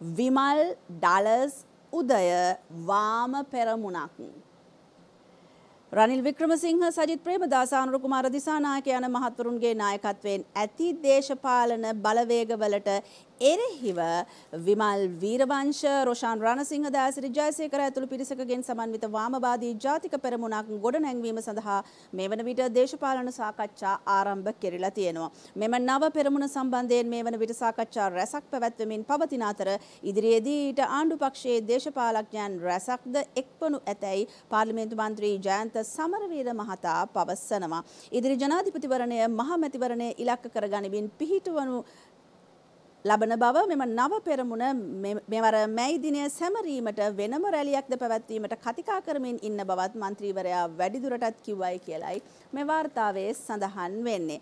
විමල් ඩලස් උදය වාම පෙරමුණක්. රනිල් වික්‍රමසිංහ සජිත් ප්‍රේමදාස අනුර කුමාර දිසානායක යන මහත්වරුන්ගේ නායකත්වයෙන් ඇති දේශපාලන බලවේගවලට එරෙහිව විමල් වීරවංශ රෝෂාන් රණසිංහ දාස රිජයසේකර ඇතුළු පිරිසකගෙන් සමන්විත වාමවාදී ජාතික පෙරමුණක් ගොඩනැංවීම සඳහා මේ වන විට දේශපාලන සාකච්ඡා ආරම්භ කෙරිලා තියෙනවා. මෙම නව පෙරමුණ සම්බන්ධයෙන් මේ වන විට සාකච්ඡා රැසක් පැවැත්වමින් පවතින අතර ඉදිරියේදී ඊට ආණ්ඩු පක්ෂයේ දේශපාලඥයන් රැසක්ද එක්වනු ඇතැයි පාර්ලිමේන්තු මන්ත්‍රී ජයන්ත සමරවීර මහතා පවසනවා. ඉදිරි ජනාධිපතිවරණය මහමැතිවරණය ඉලක්ක කරගනිමින් පිහිටුවනු ලබන බව මෙම නව පෙරමුණ මෙවර මැයි දිනය සැමරීමට වෙනම රැලියක්ද පැවැත්වීමට කතිකා කරමින් ඉන්න බවත් මන්ත්‍රීවරයා වැඩිදුරටත් කිව්වයි කියලයි මේ වාර්තාවේ සඳහන් වෙන්නේ.